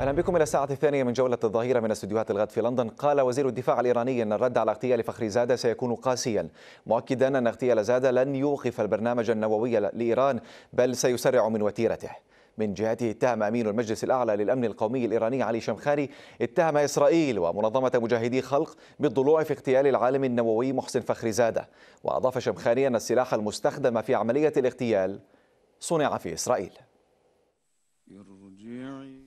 اهلا بكم الى الساعه الثانيه من جوله الظهيره من استديوهات الغد في لندن قال وزير الدفاع الايراني ان الرد على اغتيال فخري زاده سيكون قاسيا مؤكدا ان اغتيال زاده لن يوقف البرنامج النووي لايران بل سيسرع من وتيرته من جهته اتهم امين المجلس الاعلى للامن القومي الايراني علي شمخاري اتهم اسرائيل ومنظمه مجاهدي خلق بالضلوع في اغتيال العالم النووي محسن فخري زاده واضاف شمخاري ان السلاح المستخدم في عمليه الاغتيال صنع في اسرائيل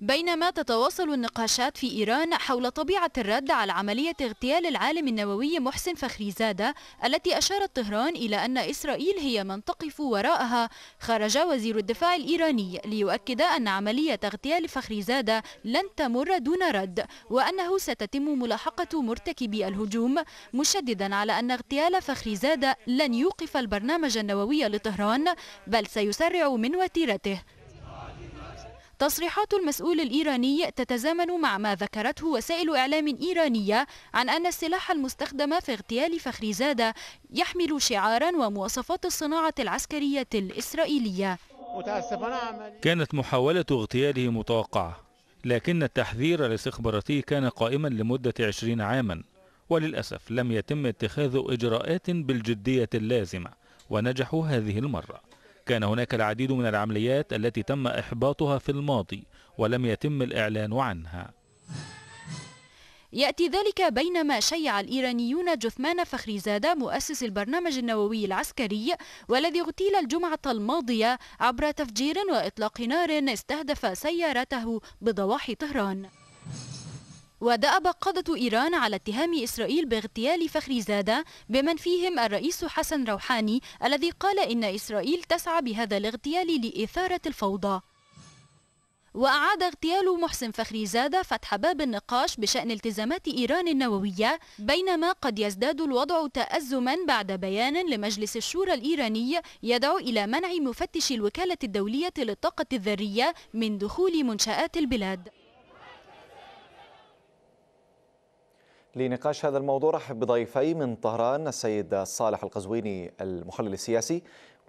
بينما تتواصل النقاشات في إيران حول طبيعة الرد على عملية اغتيال العالم النووي محسن فخريزادة التي أشارت طهران إلى أن إسرائيل هي من تقف وراءها خرج وزير الدفاع الإيراني ليؤكد أن عملية اغتيال فخريزادة لن تمر دون رد وأنه ستتم ملاحقة مرتكبي الهجوم مشددا على أن اغتيال فخريزادة لن يوقف البرنامج النووي لطهران بل سيسرع من وتيرته تصريحات المسؤول الإيراني تتزامن مع ما ذكرته وسائل إعلام إيرانية عن أن السلاح المستخدم في اغتيال فخريزادة يحمل شعارا ومواصفات الصناعة العسكرية الإسرائيلية كانت محاولة اغتياله متوقعة لكن التحذير الاستخباراتي كان قائما لمدة عشرين عاما وللأسف لم يتم اتخاذ إجراءات بالجدية اللازمة ونجحوا هذه المرة كان هناك العديد من العمليات التي تم إحباطها في الماضي ولم يتم الإعلان عنها يأتي ذلك بينما شيع الإيرانيون جثمان فخري زادة مؤسس البرنامج النووي العسكري والذي اغتيل الجمعة الماضية عبر تفجير وإطلاق نار استهدف سيارته بضواحي طهران ودأب قادة إيران على اتهام إسرائيل باغتيال فخري زادة بمن فيهم الرئيس حسن روحاني الذي قال إن إسرائيل تسعى بهذا الاغتيال لإثارة الفوضى وأعاد اغتيال محسن فخري زادة فتح باب النقاش بشأن التزامات إيران النووية بينما قد يزداد الوضع تأزما بعد بيان لمجلس الشورى الإيراني يدعو إلى منع مفتش الوكالة الدولية للطاقة الذرية من دخول منشآت البلاد لنقاش هذا الموضوع رحب بضيفي من طهران السيد صالح القزويني المحلل السياسي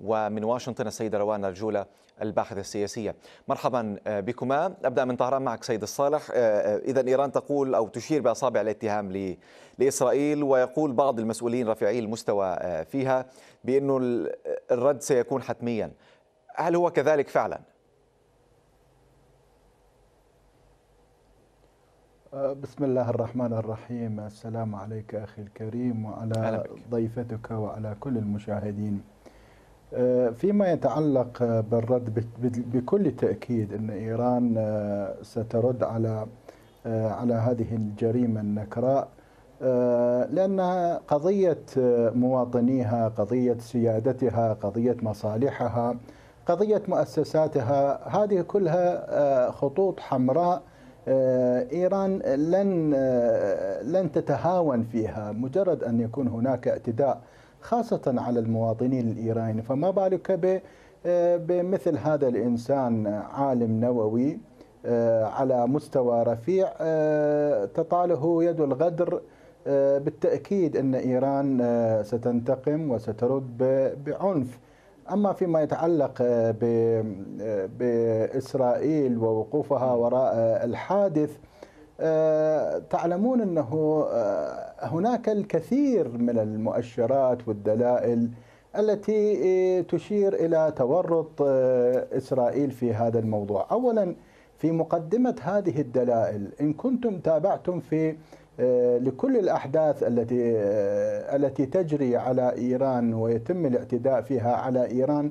ومن واشنطن السيدة روان رجولة الباحثة السياسية مرحبا آه، بكما أبدأ من طهران معك سيد الصالح آه، آه، إذا إيران تقول أو تشير بأصابع الاتهام لإسرائيل ويقول بعض المسؤولين رفيعي المستوى فيها بأنه الرد سيكون حتميا هل هو كذلك فعلا؟ بسم الله الرحمن الرحيم السلام عليك أخي الكريم وعلى ضيفتك وعلى كل المشاهدين آه، فيما يتعلق بالرد بكل تأكيد أن إيران آه، سترد على آه، على هذه الجريمة النكراء لأنها قضية مواطنيها قضية سيادتها قضية مصالحها قضية مؤسساتها هذه كلها خطوط حمراء آه، ايران لن آه، لن تتهاون فيها مجرد ان يكون هناك اعتداء خاصه على المواطنين الايرانيين فما بالك آه، بمثل هذا الانسان عالم نووي على مستوى رفيع تطاله يد الغدر بالتاكيد ان ايران ستنتقم وسترد بعنف أما فيما يتعلق آه، آه، بإسرائيل ووقوفها وراء آه، الحادث تعلمون أنه هناك الكثير من المؤشرات والدلائل التي تشير إلى تورط إسرائيل في هذا الموضوع أولا في مقدمة هذه الدلائل إن كنتم تابعتم في آه، لكل الأحداث التي آه، التي تجري على إيران ويتم الاعتداء فيها على إيران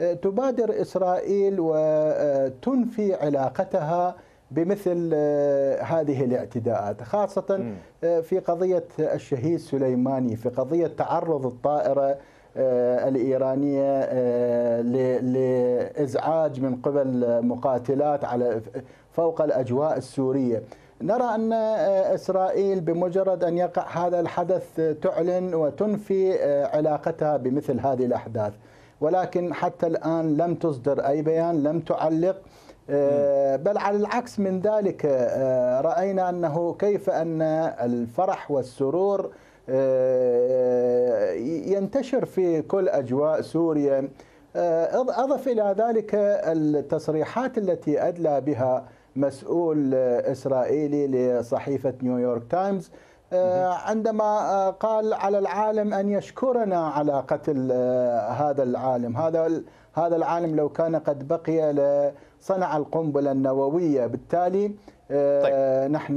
آه، تبادر إسرائيل وتنفي علاقتها بمثل هذه الاعتداءات خاصة في قضية الشهيد سليماني في قضية تعرض الطائرة الإيرانية لإزعاج من قبل مقاتلات على فوق الأجواء السورية نرى أن آه، إسرائيل بمجرد أن يقع هذا الحدث آه، تعلن وتنفي آه، علاقتها بمثل هذه الأحداث ولكن حتى الآن لم تصدر أي بيان لم تعلق بل على العكس من ذلك رأينا أنه كيف أن الفرح والسرور ينتشر في كل أجواء سوريا أضف إلى ذلك التصريحات التي أدلى بها مسؤول آه، إسرائيلي لصحيفة نيويورك تايمز آه، عندما آه، قال على العالم أن يشكرنا على قتل هذا العالم هذا هذا العالم لو كان قد بقي لصنع القنبلة النووية بالتالي طيب. نحن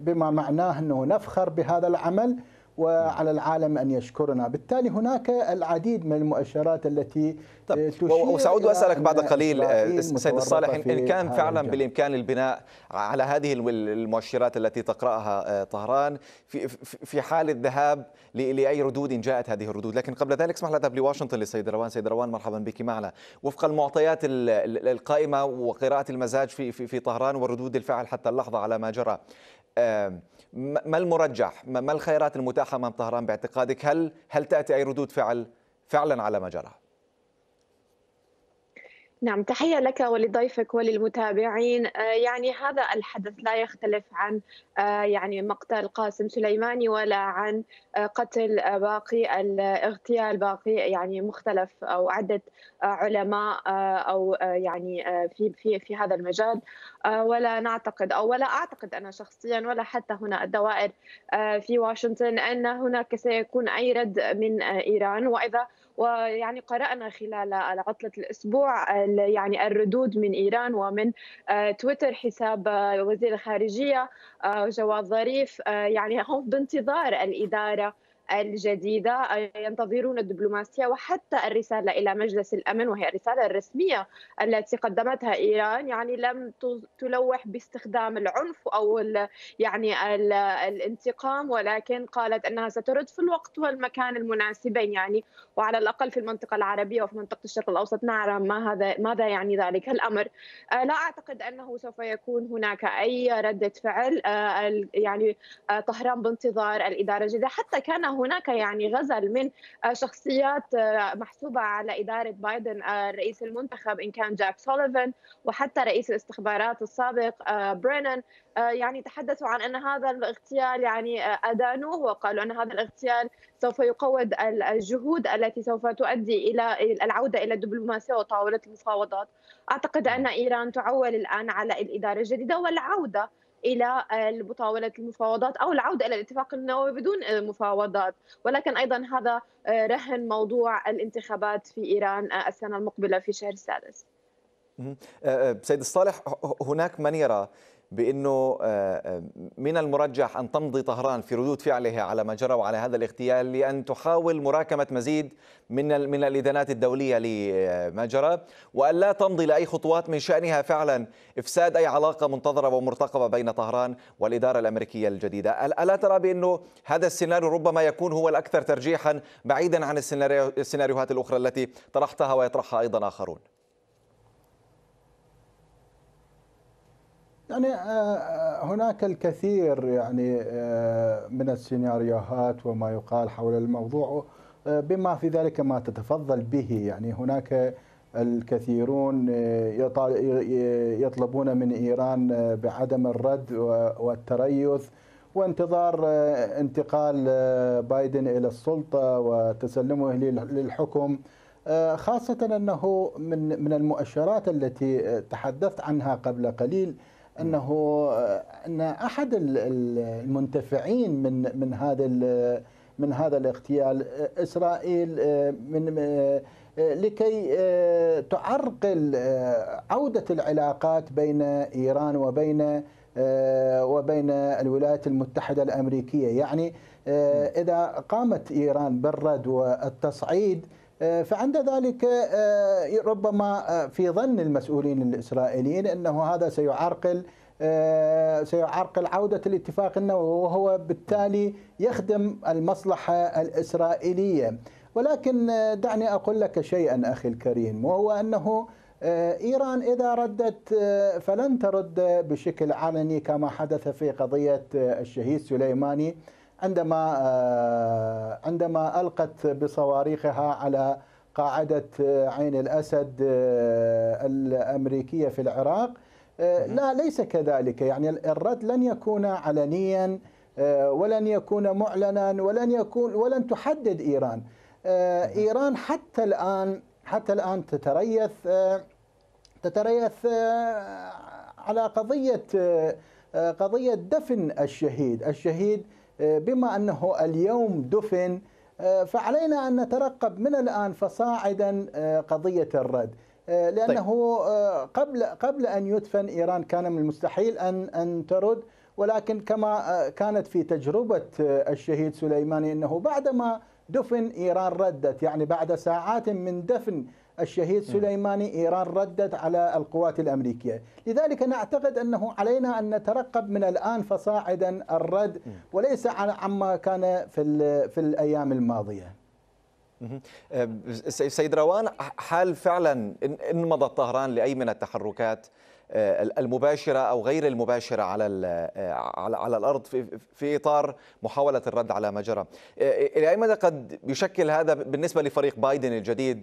بما معناه أنه نفخر بهذا العمل وعلى العالم أن يشكرنا بالتالي هناك العديد من المؤشرات التي آه، طب. وسأعود وأسألك بعد قليل آه، سيد الصالح إن كان فعلا الجانب. بالإمكان البناء على هذه المؤشرات التي تقرأها آه، طهران في, في حال الذهاب لأي ردود إن جاءت هذه الردود لكن قبل ذلك اسمح لنا واشنطن لواشنطن للسيد روان سيد روان مرحبا بك معنا وفق المعطيات القائمة وقراءة المزاج في, في, في طهران وردود الفعل حتى اللحظة على ما جرى ما المرجح ما الخيارات المتاحة أمام طهران باعتقادك هل هل تأتي أي ردود فعل فعلا على ما جرى نعم تحية لك ولضيفك وللمتابعين آه، يعني هذا الحدث لا يختلف عن آه، يعني مقتل قاسم سليماني ولا عن آه، قتل باقي الاغتيال باقي يعني مختلف او عدة علماء او يعني في في في هذا المجال آه، ولا نعتقد او ولا اعتقد انا شخصيا ولا حتى هنا الدوائر آه، في واشنطن ان هناك سيكون اي رد من آه، ايران واذا ويعني قرأنا خلال عطلة الأسبوع يعني الردود من إيران ومن تويتر حساب وزير الخارجية جواد ظريف يعني هم بانتظار الإدارة الجديدة ينتظرون الدبلوماسية وحتى الرسالة إلى مجلس الأمن وهي الرسالة الرسمية التي قدمتها إيران يعني لم تلوح باستخدام العنف أو يعني الانتقام ولكن قالت أنها سترد في الوقت والمكان المناسبين يعني وعلى الأقل في المنطقة العربية وفي منطقة الشرق الأوسط نعلم ما هذا ماذا يعني ذلك الأمر آه، لا أعتقد أنه سوف يكون هناك أي ردة فعل آه، يعني آه، طهران بانتظار الإدارة الجديدة حتى كان هناك يعني غزل من آه، شخصيات آه، محسوبه على اداره بايدن الرئيس آه، المنتخب ان كان جاك سوليفان وحتى رئيس الاستخبارات السابق برينن يعني تحدثوا عن ان هذا الاغتيال يعني ادانوه وقالوا ان هذا الاغتيال سوف يقود الجهود التي سوف تؤدي الى العوده الى الدبلوماسيه وطاوله المفاوضات اعتقد ان ايران تعول الان على الاداره الجديده والعوده الى مطاوله المفاوضات او العوده الى الاتفاق النووي بدون آه، مفاوضات، ولكن ايضا هذا آه، رهن موضوع الانتخابات في ايران آه، السنه المقبله في شهر السادس. سيد الصالح هناك من يرى بأنه آه، آه، من المرجح أن تمضي طهران في ردود فعلها على ما جرى وعلى هذا الاغتيال لأن تحاول مراكمة مزيد من من الإدانات الدولية لما جرى وأن لا تمضي لأي خطوات من شأنها فعلا إفساد أي علاقة منتظرة ومرتقبة بين طهران والإدارة الأمريكية الجديدة ألا ترى بأنه هذا السيناريو ربما يكون هو الأكثر ترجيحا بعيدا عن السيناريوهات الأخرى التي طرحتها ويطرحها أيضا آخرون يعني آه، آه، هناك الكثير يعني آه، من السيناريوهات وما يقال حول الموضوع بما في ذلك ما تتفضل به يعني هناك الكثيرون يطلبون من ايران بعدم الرد والتريث وانتظار انتقال بايدن الى السلطه وتسلمه للحكم خاصه انه من من المؤشرات التي تحدثت عنها قبل قليل انه آه، ان احد المنتفعين من من هذا من هذا الاغتيال آه، اسرائيل آه، من لكي تعرقل عوده العلاقات بين ايران وبين وبين الولايات المتحده الامريكيه، يعني اذا قامت ايران بالرد والتصعيد فعند ذلك آه، ربما آه، في ظن المسؤولين الإسرائيليين أنه هذا سيعرقل آه، سيعرقل عودة الاتفاق النووي وهو بالتالي يخدم المصلحة الإسرائيلية ولكن دعني أقول لك شيئا أخي الكريم وهو أنه إيران إذا ردت فلن ترد بشكل علني كما حدث في قضية الشهيد سليماني عندما آه، عندما القت بصواريخها على قاعده آه، عين الاسد آه، الامريكيه في العراق لا ليس كذلك يعني الرد لن يكون علنيا ولن يكون معلنا ولن يكون ولن تحدد ايران ايران حتى الان حتى الان تتريث تتريث على قضيه قضيه دفن الشهيد الشهيد آه، بما أنه اليوم دفن آه، فعلينا أن نترقب من الآن فصاعدا آه، قضية الرد لأنه طيب. قبل قبل أن يدفن إيران كان من المستحيل أن أن ترد ولكن كما كانت في تجربة الشهيد سليماني أنه بعدما دفن إيران ردت يعني بعد ساعات من دفن الشهيد إيه. سليماني إيران ردت على القوات الأمريكية لذلك نعتقد أنه علينا أن نترقب من الآن فصاعدا الرد إيه. وليس عما كان في, في الأيام الماضية أه، سيد روان هل فعلا انمضت طهران لأي من التحركات أه، المباشره او غير المباشره على أه، على على الارض في, في اطار محاوله الرد على ما جرى. الى اي مدى قد يشكل هذا بالنسبه لفريق بايدن الجديد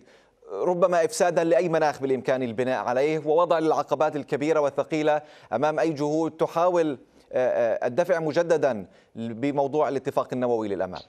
ربما افسادا لاي مناخ بالامكان البناء عليه ووضع العقبات الكبيره والثقيله امام اي جهود تحاول آه، آه، الدفع مجددا بموضوع الاتفاق النووي للامام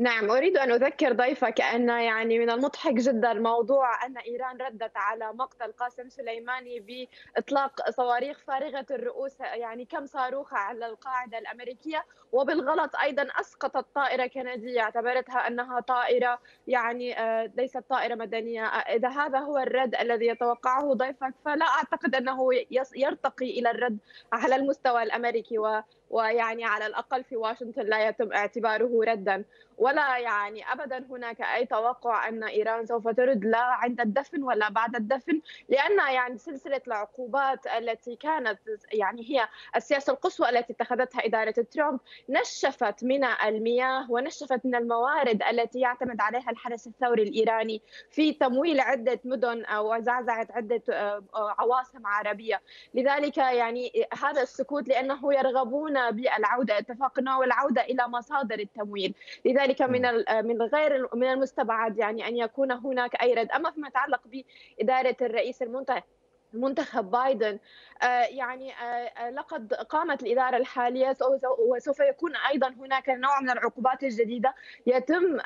نعم أريد أن أذكر ضيفك أن يعني من المضحك جدا موضوع أن إيران ردت على مقتل قاسم سليماني بإطلاق صواريخ فارغة الرؤوس يعني كم صاروخ على القاعدة الأمريكية وبالغلط أيضا أسقطت طائرة كندية اعتبرتها أنها طائرة يعني آه، ليست طائرة مدنية إذا هذا هو الرد الذي يتوقعه ضيفك فلا أعتقد أنه يرتقي إلى الرد على المستوى الأمريكي و ويعني على الأقل في واشنطن لا يتم اعتباره ردا ولا يعني أبدا هناك أي توقع أن إيران سوف ترد لا عند الدفن ولا بعد الدفن لأن يعني سلسلة العقوبات التي كانت يعني هي السياسة القصوى التي اتخذتها إدارة ترامب نشفت من المياه ونشفت من الموارد التي يعتمد عليها الحرس الثوري الإيراني في تمويل عدة مدن وزعزعة عدة آه، آه، عواصم عربية لذلك يعني هذا السكوت لأنه يرغبون بالعوده اتفقنا والعوده الى مصادر التمويل لذلك من نعم. من غير من المستبعد يعني ان يكون هناك اي رد اما فيما يتعلق باداره الرئيس المنتخب منتخب بايدن آه، يعني آه، آه، لقد قامت الإدارة الحالية وسوف يكون أيضا هناك نوع من العقوبات الجديدة يتم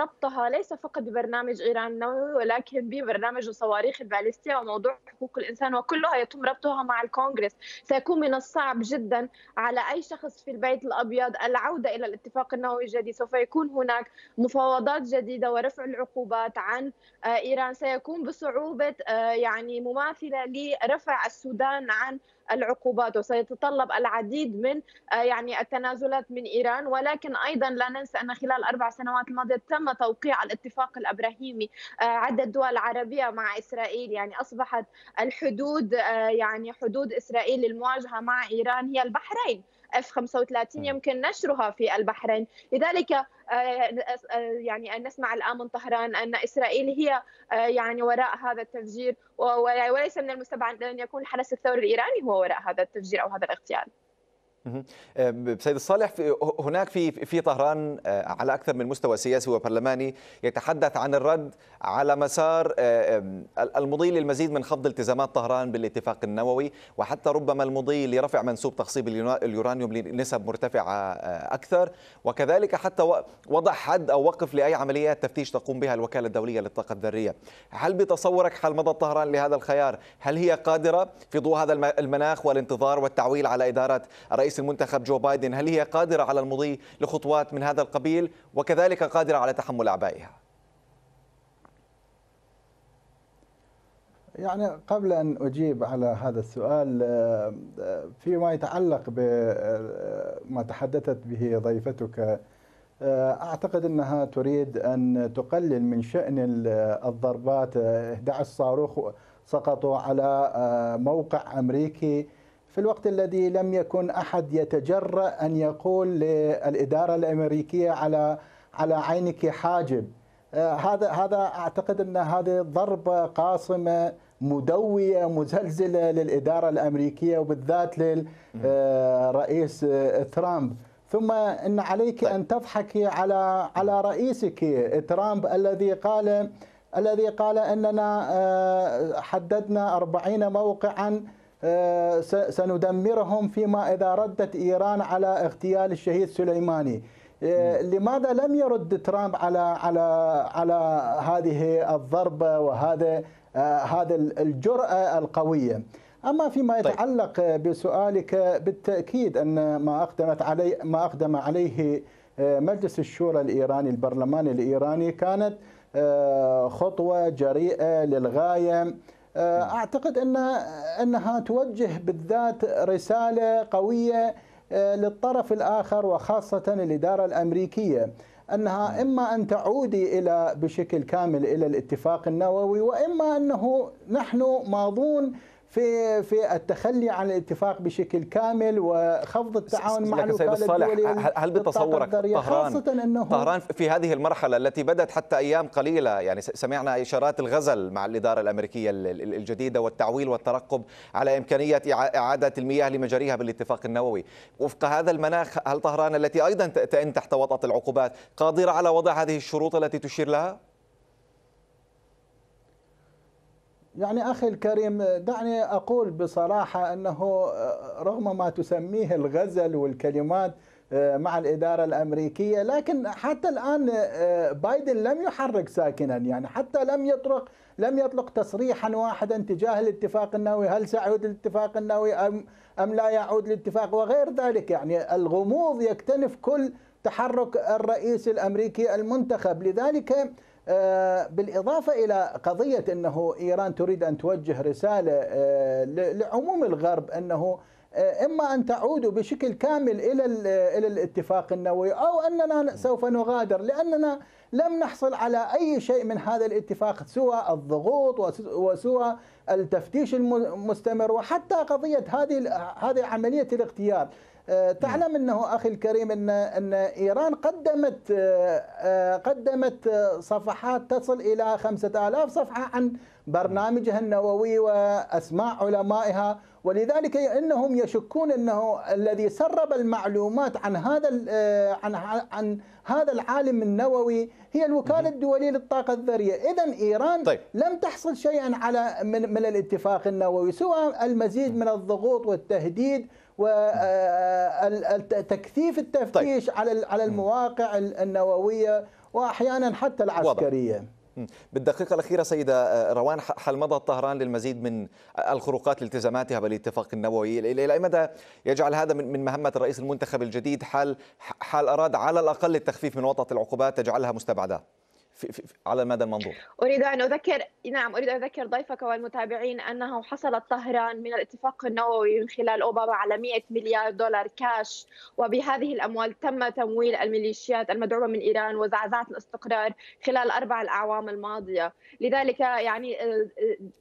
ربطها ليس فقط ببرنامج إيران النووي ولكن ببرنامج الصواريخ الباليستية وموضوع حقوق الإنسان وكلها يتم ربطها مع الكونغرس سيكون من الصعب جدا على أي شخص في البيت الأبيض العودة إلى الاتفاق النووي الجديد سوف يكون هناك مفاوضات جديدة ورفع العقوبات عن إيران سيكون بصعوبة يعني مماثلة لرفع السودان عن العقوبات وسيتطلب العديد من آه، يعني التنازلات من ايران ولكن ايضا لا ننسى ان خلال اربع سنوات الماضيه تم توقيع الاتفاق الابراهيمي آه، عدة دول عربيه مع اسرائيل يعني اصبحت الحدود آه، يعني حدود اسرائيل للمواجهه مع ايران هي البحرين اف 35 نعم. يمكن نشرها في البحرين لذلك آه، آه، آه، يعني أن نسمع الآن من طهران أن إسرائيل هي يعني وراء هذا التفجير وليس من المستبعد أن يكون الحرس الثوري الإيراني هو وراء هذا التفجير أو هذا الاغتيال سيد الصالح هناك في في طهران آه، على اكثر من مستوى سياسي وبرلماني يتحدث عن الرد على مسار آه، المضي للمزيد من خفض التزامات طهران بالاتفاق النووي وحتى ربما المضي لرفع منسوب تخصيب اليورانيوم لنسب مرتفعه آه، اكثر وكذلك حتى وضع حد او وقف لاي عمليات تفتيش تقوم بها الوكاله الدوليه للطاقه الذريه. هل بتصورك حال مضى طهران لهذا الخيار؟ هل هي قادره في ضوء هذا المناخ والانتظار والتعويل على اداره رئيس رئيس المنتخب جو بايدن هل هي قادرة على المضي لخطوات من هذا القبيل وكذلك قادرة على تحمل أعبائها يعني قبل أن أجيب على هذا السؤال آه، آه، فيما يتعلق بما آه، تحدثت به ضيفتك أعتقد أنها تريد أن تقلل من شأن الضربات 11 صاروخ سقطوا على موقع أمريكي في الوقت الذي لم يكن احد يتجرأ ان يقول للاداره الامريكيه على على عينك حاجب آه، هذا هذا اعتقد ان هذه ضربه قاصمه مدويه مزلزله للاداره الامريكيه وبالذات للرئيس آه، آه، ترامب ثم ان عليك طيب. ان تضحكي على على رئيسك ترامب الذي قال الذي قال اننا حددنا 40 موقعا آه، سندمرهم فيما إذا ردت إيران على اغتيال الشهيد سليماني آه، نعم. لماذا لم يرد ترامب على على على هذه الضربه وهذا آه، هذا الجراه القويه اما فيما طيب. يتعلق بسؤالك بالتاكيد ان ما اقدمت عليه ما اقدم عليه مجلس الشورى الايراني البرلمان الايراني كانت خطوه جريئه للغايه آه، اعتقد ان انها توجه بالذات رساله قويه آه، للطرف الاخر وخاصه الاداره الامريكيه انها اما ان تعودي الى بشكل كامل الى الاتفاق النووي واما انه نحن ماضون في في التخلي عن الاتفاق بشكل كامل وخفض التعاون مع الوكاله الصالح هل بتصورك طهران خاصة أنه طهران في هذه المرحله التي بدات حتى ايام قليله يعني سمعنا اشارات الغزل مع الاداره الامريكيه الجديده والتعويل والترقب على امكانيه اعاده المياه لمجاريها بالاتفاق النووي وفق هذا المناخ هل طهران التي ايضا تئن تحت وطاه العقوبات قادره على وضع هذه الشروط التي تشير لها يعني أخي الكريم دعني أقول بصراحة أنه آه، رغم ما تسميه الغزل والكلمات آه، مع الإدارة الأمريكية لكن حتى الآن آه، بايدن لم يحرك ساكنا يعني حتى لم يطرق لم يطلق تصريحا واحدا تجاه الاتفاق النووي هل سيعود الاتفاق النووي أم, أم لا يعود الاتفاق وغير ذلك يعني الغموض يكتنف كل تحرك الرئيس الأمريكي المنتخب لذلك آه، بالإضافة إلى قضية أنه إيران تريد أن توجه رسالة آه، لعموم الغرب أنه آه، إما أن تعودوا بشكل كامل إلى إلى الاتفاق النووي أو أننا سوف نغادر لأننا لم نحصل على أي شيء من هذا الاتفاق سوى الضغوط وسوى التفتيش المستمر وحتى قضية هذه هذه عملية الاغتيال آه، تعلم انه اخي الكريم ان ان ايران قدمت آه، آه، قدمت صفحات تصل الى 5000 صفحه عن برنامجها النووي واسماء علمائها ولذلك انهم يشكون انه الذي سرب المعلومات عن هذا عن عن هذا العالم النووي هي الوكاله الدوليه للطاقه الذريه، اذا ايران طيب. لم تحصل شيئا على من, من الاتفاق النووي سوى المزيد من الضغوط والتهديد وتكثيف التفتيش طيب. على على المواقع النوويه واحيانا حتى العسكريه بالدقيقة الأخيرة سيدة آه، روان هل مضت طهران للمزيد من الخروقات لالتزاماتها بالاتفاق النووي إلى أي مدى يجعل هذا من مهمة الرئيس المنتخب الجديد حال حال أراد على الأقل التخفيف من وطأة العقوبات تجعلها مستبعدة في في على مدى المنظور أريد أن أذكر نعم أريد أن أذكر ضيفك والمتابعين أنه حصلت طهران من الاتفاق النووي من خلال أوباما على 100 مليار دولار كاش وبهذه الأموال تم تمويل الميليشيات المدعومة من إيران وزعزعة الاستقرار خلال أربع الأعوام الماضية لذلك يعني آه،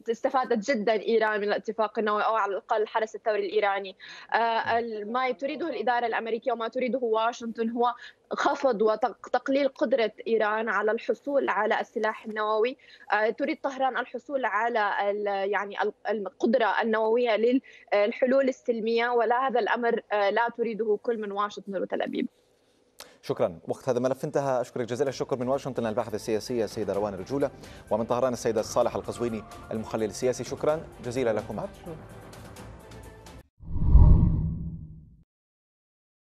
آه، استفادت جدا إيران من الاتفاق النووي أو على الأقل حرس الثوري الإيراني آه، ما تريده الإدارة الأمريكية وما تريده واشنطن هو خفض وتقليل قدرة إيران على الحصول الحصول على السلاح النووي آه، تريد طهران الحصول على يعني القدرة النووية للحلول السلمية ولا هذا الأمر آه، لا تريده كل من واشنطن وتل أبيب شكرا وقت هذا الملف انتهى اشكرك جزيل الشكر من واشنطن الباحث السياسي السيده روان رجوله ومن طهران السيده صالح القزويني المحلل السياسي شكرا جزيلا لكم